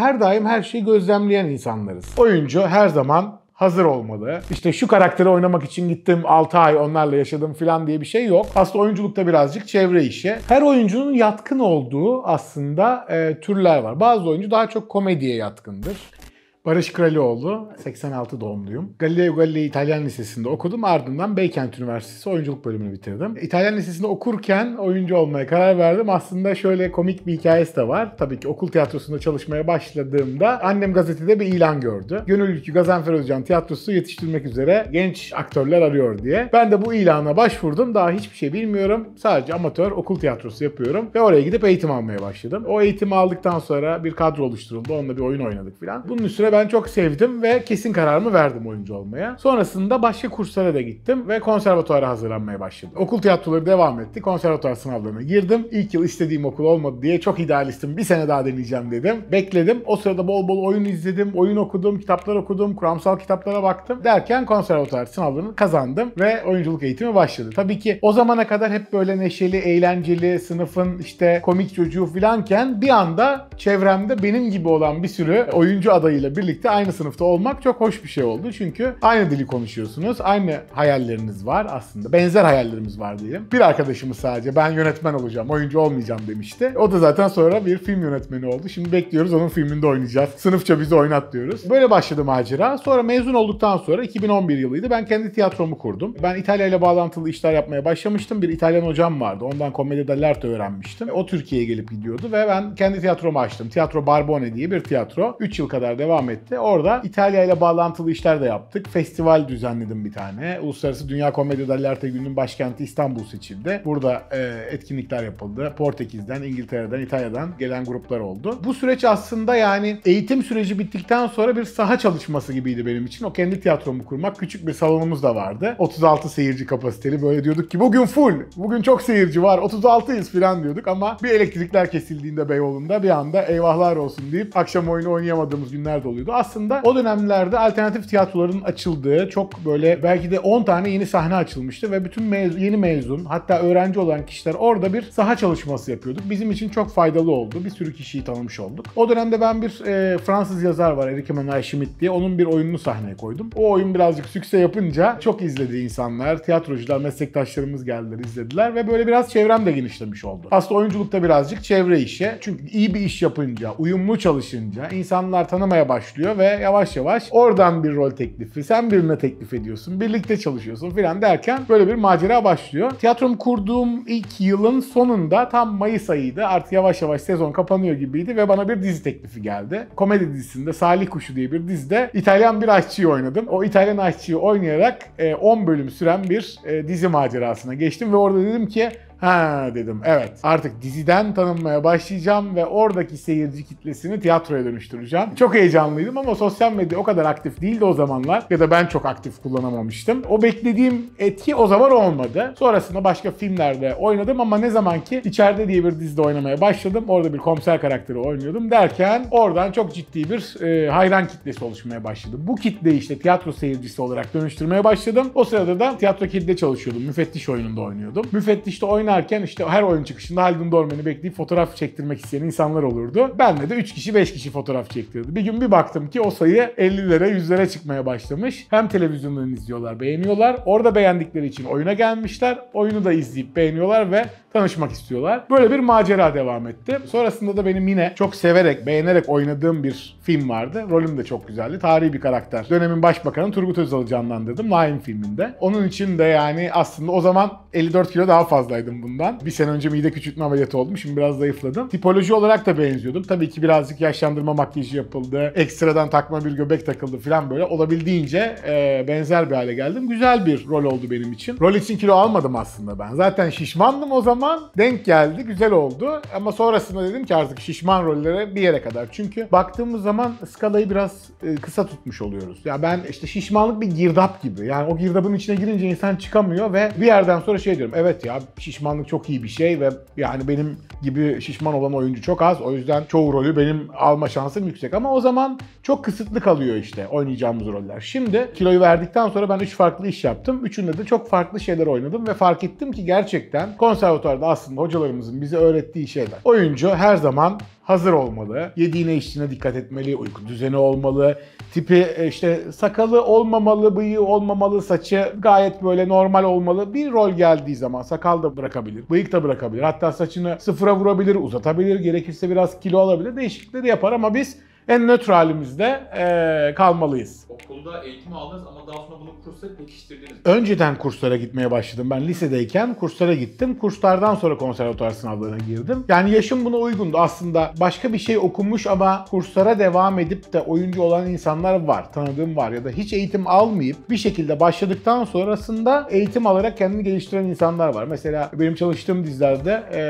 her daim her şeyi gözlemleyen insanlarız. Oyuncu her zaman hazır olmalı. İşte şu karakteri oynamak için gittim 6 ay onlarla yaşadım falan diye bir şey yok. Aslında oyunculukta birazcık çevre işi. Her oyuncunun yatkın olduğu aslında e, türler var. Bazı oyuncu daha çok komediye yatkındır. Barış Kralioğlu, 86 doğumluyum. Galileo Galilei İtalyan Lisesi'nde okudum. Ardından Beykent Üniversitesi oyunculuk bölümünü bitirdim. İtalyan Lisesi'nde okurken oyuncu olmaya karar verdim. Aslında şöyle komik bir hikayesi de var. Tabii ki okul tiyatrosunda çalışmaya başladığımda annem gazetede bir ilan gördü. Gönül Yükü Gazanfer Özcan tiyatrosu yetiştirmek üzere genç aktörler arıyor diye. Ben de bu ilana başvurdum. Daha hiçbir şey bilmiyorum. Sadece amatör okul tiyatrosu yapıyorum. Ve oraya gidip eğitim almaya başladım. O eğitimi aldıktan sonra bir kadro oluşturuldu. Onunla bir oyun oynadık filan. Bunun üstüne ben çok sevdim ve kesin kararımı verdim oyuncu olmaya. Sonrasında başka kurslara da gittim ve konservatuara hazırlanmaya başladım. Okul tiyatroları devam etti. Konservatuar sınavlarına girdim. İlk yıl istediğim okul olmadı diye çok idealistim. Bir sene daha deneyeceğim dedim. Bekledim. O sırada bol bol oyun izledim. Oyun okudum, kitaplar okudum, kuramsal kitaplara baktım. Derken konservatuar sınavlarını kazandım ve oyunculuk eğitimi başladı. Tabii ki o zamana kadar hep böyle neşeli, eğlenceli, sınıfın işte komik çocuğu filanken bir anda çevremde benim gibi olan bir sürü oyuncu adayıyla bir birlikte aynı sınıfta olmak çok hoş bir şey oldu. Çünkü aynı dili konuşuyorsunuz. Aynı hayalleriniz var aslında. Benzer hayallerimiz var diyelim. Bir arkadaşımız sadece ben yönetmen olacağım, oyuncu olmayacağım demişti. O da zaten sonra bir film yönetmeni oldu. Şimdi bekliyoruz onun filminde oynayacağız. Sınıfça bizi oynat diyoruz. Böyle başladı macera. Sonra mezun olduktan sonra 2011 yılıydı. Ben kendi tiyatromu kurdum. Ben İtalya ile bağlantılı işler yapmaya başlamıştım. Bir İtalyan hocam vardı. Ondan komedi dell'arte öğrenmiştim. O Türkiye'ye gelip gidiyordu ve ben kendi tiyatromu açtım. Tiyatro Barbone diye bir tiyatro. 3 yıl kadar devam etti. Orada İtalya ile bağlantılı işler de yaptık. Festival düzenledim bir tane. Uluslararası Dünya Komedi Ödüllerde Günü'nün başkenti İstanbul seçildi. Burada e, etkinlikler yapıldı. Portekiz'den, İngiltere'den, İtalya'dan gelen gruplar oldu. Bu süreç aslında yani eğitim süreci bittikten sonra bir saha çalışması gibiydi benim için. O kendi tiyatromu kurmak. Küçük bir salonumuz da vardı. 36 seyirci kapasiteli. Böyle diyorduk ki bugün full. Bugün çok seyirci var. 36'yız falan diyorduk ama bir elektrikler kesildiğinde Beyoğlu'nda bir anda eyvahlar olsun deyip akşam oyunu oynayamadığımız günler de oluyor tiyatroluydu. Aslında o dönemlerde alternatif tiyatroların açıldığı çok böyle belki de 10 tane yeni sahne açılmıştı ve bütün mezun, yeni mezun hatta öğrenci olan kişiler orada bir saha çalışması yapıyorduk. Bizim için çok faydalı oldu. Bir sürü kişiyi tanımış olduk. O dönemde ben bir e, Fransız yazar var Eric Emmanuel Schmidt diye. Onun bir oyununu sahneye koydum. O oyun birazcık sükse yapınca çok izledi insanlar. Tiyatrocular, meslektaşlarımız geldiler, izlediler ve böyle biraz çevrem de genişlemiş oldu. Aslında oyunculukta birazcık çevre işi. Çünkü iyi bir iş yapınca, uyumlu çalışınca insanlar tanımaya başlıyor başlıyor ve yavaş yavaş oradan bir rol teklifi, sen birine teklif ediyorsun, birlikte çalışıyorsun filan derken böyle bir macera başlıyor. Tiyatrom kurduğum ilk yılın sonunda tam Mayıs ayıydı. Artık yavaş yavaş sezon kapanıyor gibiydi ve bana bir dizi teklifi geldi. Komedi dizisinde Salih Kuşu diye bir dizide İtalyan bir aşçıyı oynadım. O İtalyan aşçıyı oynayarak 10 e, bölüm süren bir e, dizi macerasına geçtim ve orada dedim ki Ha dedim evet artık diziden tanınmaya başlayacağım ve oradaki seyirci kitlesini tiyatroya dönüştüreceğim. Çok heyecanlıydım ama sosyal medya o kadar aktif değildi o zamanlar ya da ben çok aktif kullanamamıştım. O beklediğim etki o zaman olmadı. Sonrasında başka filmlerde oynadım ama ne zaman ki içeride diye bir dizide oynamaya başladım. Orada bir komiser karakteri oynuyordum derken oradan çok ciddi bir e, hayran kitlesi oluşmaya başladı. Bu kitleyi işte tiyatro seyircisi olarak dönüştürmeye başladım. O sırada da tiyatro kitle çalışıyordum. Müfettiş oyununda oynuyordum. Müfettişte oynadım oynarken işte her oyun çıkışında Haldun Dormen'i bekleyip fotoğraf çektirmek isteyen insanlar olurdu. Benle de 3 kişi 5 kişi fotoğraf çektirdi. Bir gün bir baktım ki o sayı 50'lere 100'lere çıkmaya başlamış. Hem televizyondan izliyorlar beğeniyorlar. Orada beğendikleri için oyuna gelmişler. Oyunu da izleyip beğeniyorlar ve tanışmak istiyorlar. Böyle bir macera devam etti. Sonrasında da benim yine çok severek, beğenerek oynadığım bir film vardı. Rolüm de çok güzeldi. Tarihi bir karakter. Dönemin başbakanı Turgut Özal'ı canlandırdım Naim filminde. Onun için de yani aslında o zaman 54 kilo daha fazlaydım bundan. Bir sene önce mide küçültme ameliyatı oldum. Şimdi biraz zayıfladım. Tipoloji olarak da benziyordum. Tabii ki birazcık yaşlandırma makyajı yapıldı. Ekstradan takma bir göbek takıldı falan böyle. Olabildiğince e, benzer bir hale geldim. Güzel bir rol oldu benim için. Rol için kilo almadım aslında ben. Zaten şişmandım o zaman zaman denk geldi, güzel oldu. Ama sonrasında dedim ki artık şişman rollere bir yere kadar. Çünkü baktığımız zaman skalayı biraz e, kısa tutmuş oluyoruz. Ya ben işte şişmanlık bir girdap gibi. Yani o girdabın içine girince insan çıkamıyor ve bir yerden sonra şey diyorum. Evet ya şişmanlık çok iyi bir şey ve yani benim gibi şişman olan oyuncu çok az. O yüzden çoğu rolü benim alma şansım yüksek. Ama o zaman çok kısıtlı kalıyor işte oynayacağımız roller. Şimdi kiloyu verdikten sonra ben 3 farklı iş yaptım. Üçünde de çok farklı şeyler oynadım ve fark ettim ki gerçekten konservatuar kurslarda aslında hocalarımızın bize öğrettiği şeyler. Oyuncu her zaman hazır olmalı. Yediğine içtiğine dikkat etmeli, uyku düzeni olmalı. Tipi e, işte sakalı olmamalı, bıyığı olmamalı, saçı gayet böyle normal olmalı. Bir rol geldiği zaman sakal da bırakabilir, bıyık da bırakabilir. Hatta saçını sıfıra vurabilir, uzatabilir, gerekirse biraz kilo alabilir. Değişiklikleri yapar ama biz en nötr halimizde e, kalmalıyız. Okulda eğitim aldınız ama daha sonra bunu kursla pekiştirdiniz. Önceden kurslara gitmeye başladım. Ben lisedeyken kurslara gittim. Kurslardan sonra konservatuar sınavlarına girdim. Yani yaşım buna uygundu. Aslında başka bir şey okumuş ama kurslara devam edip de oyuncu olan insanlar var. Tanıdığım var ya da hiç eğitim almayıp bir şekilde başladıktan sonrasında eğitim alarak kendini geliştiren insanlar var. Mesela benim çalıştığım dizilerde e,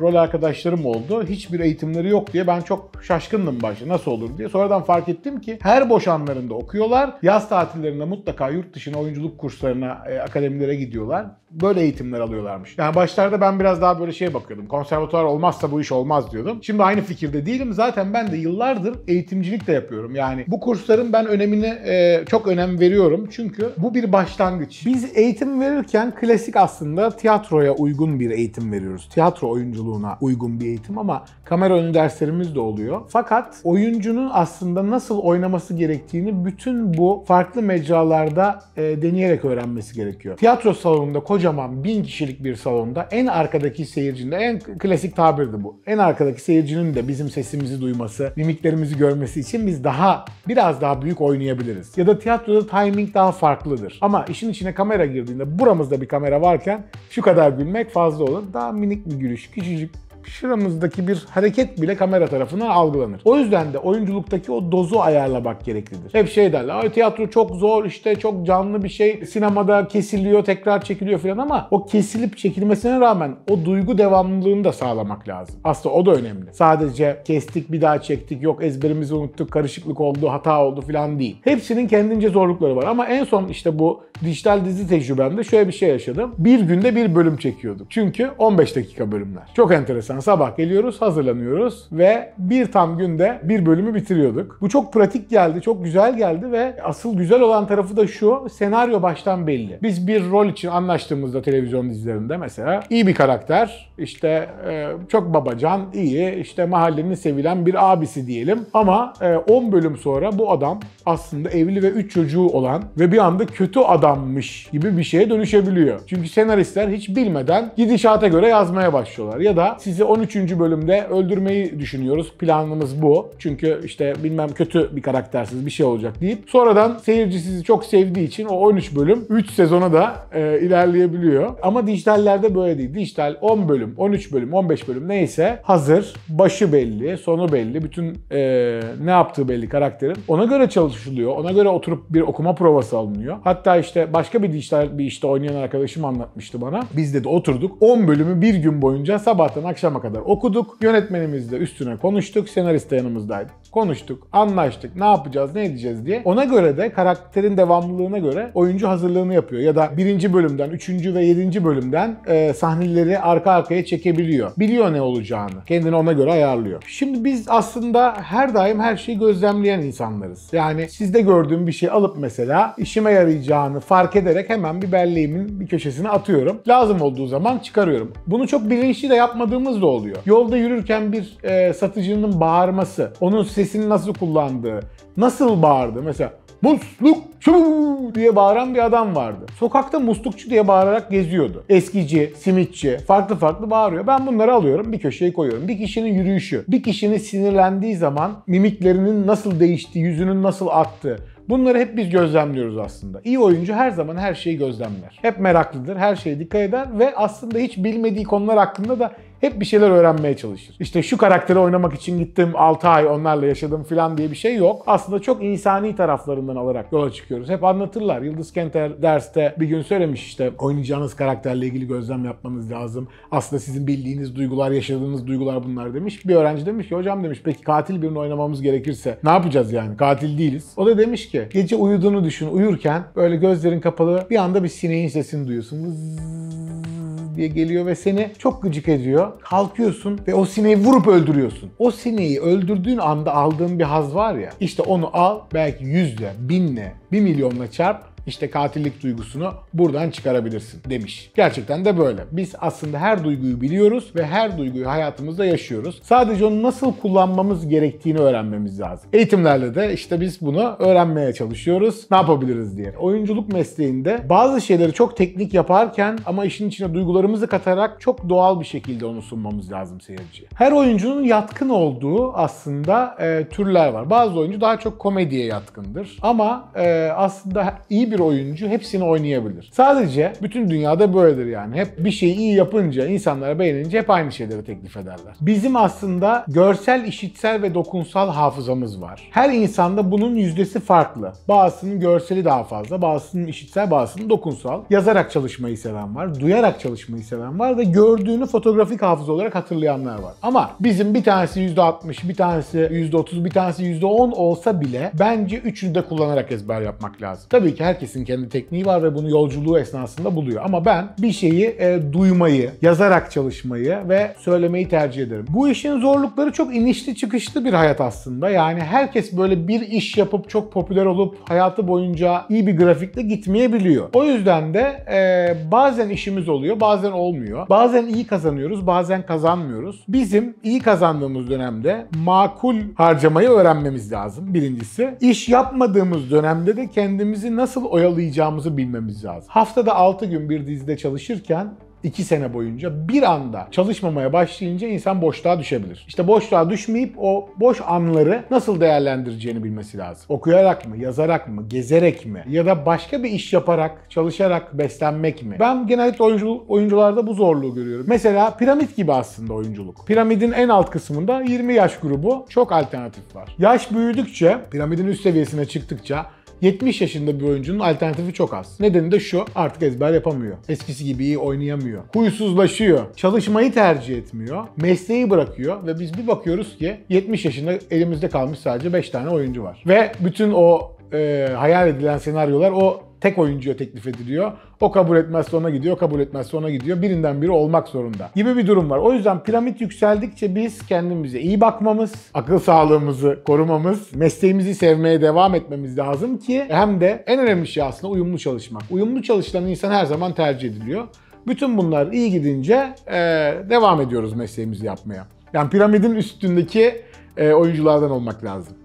rol arkadaşlarım oldu. Hiçbir eğitimleri yok diye ben çok şaşkındım başta. Nasıl nasıl olur diye. Sonradan fark ettim ki her boşanlarında okuyorlar. Yaz tatillerinde mutlaka yurt dışına oyunculuk kurslarına, e, akademilere gidiyorlar. Böyle eğitimler alıyorlarmış. Yani başlarda ben biraz daha böyle şeye bakıyordum. Konservatuvar olmazsa bu iş olmaz diyordum. Şimdi aynı fikirde değilim. Zaten ben de yıllardır eğitimcilik de yapıyorum. Yani bu kursların ben önemini e, çok önem veriyorum. Çünkü bu bir başlangıç. Biz eğitim verirken klasik aslında tiyatroya uygun bir eğitim veriyoruz. Tiyatro oyunculuğuna uygun bir eğitim ama kamera önü derslerimiz de oluyor. Fakat oyun oyuncunun aslında nasıl oynaması gerektiğini bütün bu farklı mecralarda e, deneyerek öğrenmesi gerekiyor. Tiyatro salonunda kocaman bin kişilik bir salonda en arkadaki seyircinin de en klasik tabirdi bu. En arkadaki seyircinin de bizim sesimizi duyması, mimiklerimizi görmesi için biz daha biraz daha büyük oynayabiliriz. Ya da tiyatroda timing daha farklıdır. Ama işin içine kamera girdiğinde buramızda bir kamera varken şu kadar gülmek fazla olur. Daha minik bir gülüş, küçücük şuramızdaki bir hareket bile kamera tarafından algılanır. O yüzden de oyunculuktaki o dozu ayarlamak gereklidir. Hep şey derler, Ay, tiyatro çok zor, işte çok canlı bir şey, sinemada kesiliyor, tekrar çekiliyor falan ama o kesilip çekilmesine rağmen o duygu devamlılığını da sağlamak lazım. Aslında o da önemli. Sadece kestik, bir daha çektik, yok ezberimizi unuttuk, karışıklık oldu, hata oldu falan değil. Hepsinin kendince zorlukları var ama en son işte bu dijital dizi tecrübemde şöyle bir şey yaşadım. Bir günde bir bölüm çekiyorduk Çünkü 15 dakika bölümler. Çok enteresan çalışan sabah geliyoruz, hazırlanıyoruz ve bir tam günde bir bölümü bitiriyorduk. Bu çok pratik geldi, çok güzel geldi ve asıl güzel olan tarafı da şu, senaryo baştan belli. Biz bir rol için anlaştığımızda televizyon dizilerinde mesela iyi bir karakter, işte e, çok babacan, iyi, işte mahallenin sevilen bir abisi diyelim. Ama 10 e, bölüm sonra bu adam aslında evli ve 3 çocuğu olan ve bir anda kötü adammış gibi bir şeye dönüşebiliyor. Çünkü senaristler hiç bilmeden gidişata göre yazmaya başlıyorlar. Ya da sizi Kendimizi 13. bölümde öldürmeyi düşünüyoruz. Planımız bu. Çünkü işte bilmem kötü bir karaktersiz bir şey olacak deyip sonradan seyirci sizi çok sevdiği için o 13 bölüm 3 sezona da e, ilerleyebiliyor. Ama dijitallerde böyle değil. Dijital 10 bölüm, 13 bölüm, 15 bölüm neyse hazır. Başı belli, sonu belli. Bütün e, ne yaptığı belli karakterin. Ona göre çalışılıyor. Ona göre oturup bir okuma provası alınıyor. Hatta işte başka bir dijital bir işte oynayan arkadaşım anlatmıştı bana. Biz dedi oturduk. 10 bölümü bir gün boyunca sabahtan akşam akşama kadar okuduk. Yönetmenimizle üstüne konuştuk. Senarist de yanımızdaydı konuştuk, anlaştık, ne yapacağız, ne edeceğiz diye. Ona göre de karakterin devamlılığına göre oyuncu hazırlığını yapıyor. Ya da birinci bölümden, üçüncü ve yedinci bölümden e, sahneleri arka arkaya çekebiliyor. Biliyor ne olacağını. Kendini ona göre ayarlıyor. Şimdi biz aslında her daim her şeyi gözlemleyen insanlarız. Yani sizde gördüğüm bir şey alıp mesela işime yarayacağını fark ederek hemen bir belleğimin bir köşesine atıyorum. Lazım olduğu zaman çıkarıyorum. Bunu çok bilinçli de yapmadığımız da oluyor. Yolda yürürken bir e, satıcının bağırması, onun sesi sesini nasıl kullandı, nasıl bağırdı. Mesela muslukçu diye bağıran bir adam vardı. Sokakta muslukçu diye bağırarak geziyordu. Eskici, simitçi, farklı farklı bağırıyor. Ben bunları alıyorum bir köşeye koyuyorum. Bir kişinin yürüyüşü, bir kişinin sinirlendiği zaman mimiklerinin nasıl değişti, yüzünün nasıl attı. Bunları hep biz gözlemliyoruz aslında. İyi oyuncu her zaman her şeyi gözlemler. Hep meraklıdır, her şeye dikkat eder ve aslında hiç bilmediği konular hakkında da hep bir şeyler öğrenmeye çalışır. İşte şu karakteri oynamak için gittim 6 ay onlarla yaşadım falan diye bir şey yok. Aslında çok insani taraflarından alarak yola çıkıyoruz. Hep anlatırlar. Yıldız Kenter derste bir gün söylemiş işte oynayacağınız karakterle ilgili gözlem yapmanız lazım. Aslında sizin bildiğiniz duygular, yaşadığınız duygular bunlar demiş. Bir öğrenci demiş ki hocam demiş peki katil birini oynamamız gerekirse ne yapacağız yani? Katil değiliz. O da demiş ki gece uyuduğunu düşün. Uyurken böyle gözlerin kapalı bir anda bir sineğin sesini duyuyorsun. Vız diye geliyor ve seni çok gıcık ediyor. Kalkıyorsun ve o sineği vurup öldürüyorsun. O sineği öldürdüğün anda aldığın bir haz var ya işte onu al belki yüzle, binle, bir milyonla çarp işte katillik duygusunu buradan çıkarabilirsin demiş. Gerçekten de böyle. Biz aslında her duyguyu biliyoruz ve her duyguyu hayatımızda yaşıyoruz. Sadece onu nasıl kullanmamız gerektiğini öğrenmemiz lazım. Eğitimlerle de işte biz bunu öğrenmeye çalışıyoruz. Ne yapabiliriz diye. Oyunculuk mesleğinde bazı şeyleri çok teknik yaparken ama işin içine duygularımızı katarak çok doğal bir şekilde onu sunmamız lazım seyirciye. Her oyuncunun yatkın olduğu aslında e, türler var. Bazı oyuncu daha çok komediye yatkındır. Ama e, aslında iyi bir bir oyuncu hepsini oynayabilir. Sadece bütün dünyada böyledir yani. Hep bir şeyi iyi yapınca, insanlara beğenince hep aynı şeyleri teklif ederler. Bizim aslında görsel, işitsel ve dokunsal hafızamız var. Her insanda bunun yüzdesi farklı. Bazısının görseli daha fazla, bazısının işitsel, bazısının dokunsal. Yazarak çalışmayı seven var, duyarak çalışmayı seven var ve gördüğünü fotoğrafik hafıza olarak hatırlayanlar var. Ama bizim bir tanesi %60, bir tanesi %30, bir tanesi %10 olsa bile bence üçünü de kullanarak ezber yapmak lazım. Tabii ki herkes herkesin kendi tekniği var ve bunu yolculuğu esnasında buluyor. Ama ben bir şeyi e, duymayı, yazarak çalışmayı ve söylemeyi tercih ederim. Bu işin zorlukları çok inişli çıkışlı bir hayat aslında. Yani herkes böyle bir iş yapıp çok popüler olup hayatı boyunca iyi bir grafikle gitmeyebiliyor. O yüzden de e, bazen işimiz oluyor, bazen olmuyor. Bazen iyi kazanıyoruz, bazen kazanmıyoruz. Bizim iyi kazandığımız dönemde makul harcamayı öğrenmemiz lazım birincisi. İş yapmadığımız dönemde de kendimizi nasıl oyalayacağımızı bilmemiz lazım. Haftada 6 gün bir dizide çalışırken 2 sene boyunca bir anda çalışmamaya başlayınca insan boşluğa düşebilir. İşte boşluğa düşmeyip o boş anları nasıl değerlendireceğini bilmesi lazım. Okuyarak mı, yazarak mı, gezerek mi ya da başka bir iş yaparak, çalışarak beslenmek mi? Ben genellikle oyuncu, oyuncularda bu zorluğu görüyorum. Mesela piramit gibi aslında oyunculuk. Piramidin en alt kısmında 20 yaş grubu çok alternatif var. Yaş büyüdükçe, piramidin üst seviyesine çıktıkça 70 yaşında bir oyuncunun alternatifi çok az. Nedeni de şu artık ezber yapamıyor. Eskisi gibi iyi oynayamıyor. Huysuzlaşıyor. Çalışmayı tercih etmiyor. Mesleği bırakıyor ve biz bir bakıyoruz ki 70 yaşında elimizde kalmış sadece 5 tane oyuncu var. Ve bütün o e, hayal edilen senaryolar o tek oyuncuya teklif ediliyor. O kabul etmezse ona gidiyor, kabul etmezse ona gidiyor. Birinden biri olmak zorunda gibi bir durum var. O yüzden piramit yükseldikçe biz kendimize iyi bakmamız, akıl sağlığımızı korumamız, mesleğimizi sevmeye devam etmemiz lazım ki hem de en önemli şey aslında uyumlu çalışmak. Uyumlu çalışılan insan her zaman tercih ediliyor. Bütün bunlar iyi gidince e, devam ediyoruz mesleğimizi yapmaya. Yani piramidin üstündeki e, oyunculardan olmak lazım.